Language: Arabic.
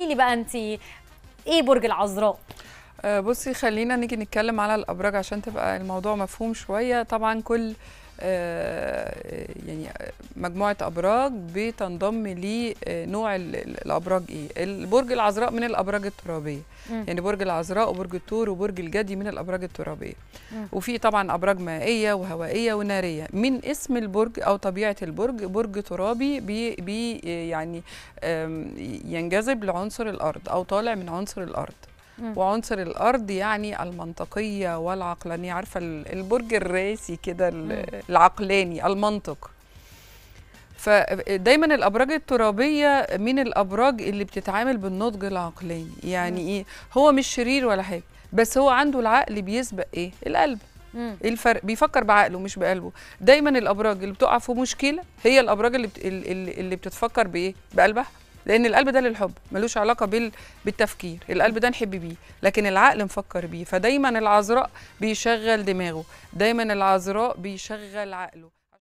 لي بقى انت ايه برج العذراء آه، بصي خلينا نيجي نتكلم على الابراج عشان تبقى الموضوع مفهوم شويه طبعا كل آه، يعني مجموعه ابراج بتنضم لنوع آه، الابراج ايه البرج العذراء من الابراج الترابيه مم. يعني برج العذراء وبرج التور وبرج الجدي من الابراج الترابيه وفي طبعا ابراج مائيه وهوائيه وناريه من اسم البرج او طبيعه البرج برج ترابي بي بي آه، يعني ينجذب لعنصر الارض او طالع من عنصر الارض وعنصر الارض يعني المنطقيه والعقلانيه عارفه البرج الراسي كده العقلاني المنطق فدايما الابراج الترابيه من الابراج اللي بتتعامل بالنضج العقلاني يعني مم. ايه هو مش شرير ولا حاجه بس هو عنده العقل بيسبق ايه القلب ايه الفرق بيفكر بعقله مش بقلبه دايما الابراج اللي بتقع في مشكله هي الابراج اللي بت... اللي بتتفكر بايه بقلبها لان القلب ده للحب ملوش علاقه بال... بالتفكير القلب ده نحب بيه لكن العقل مفكر بيه فدايما العذراء بيشغل دماغه دايما العذراء بيشغل عقله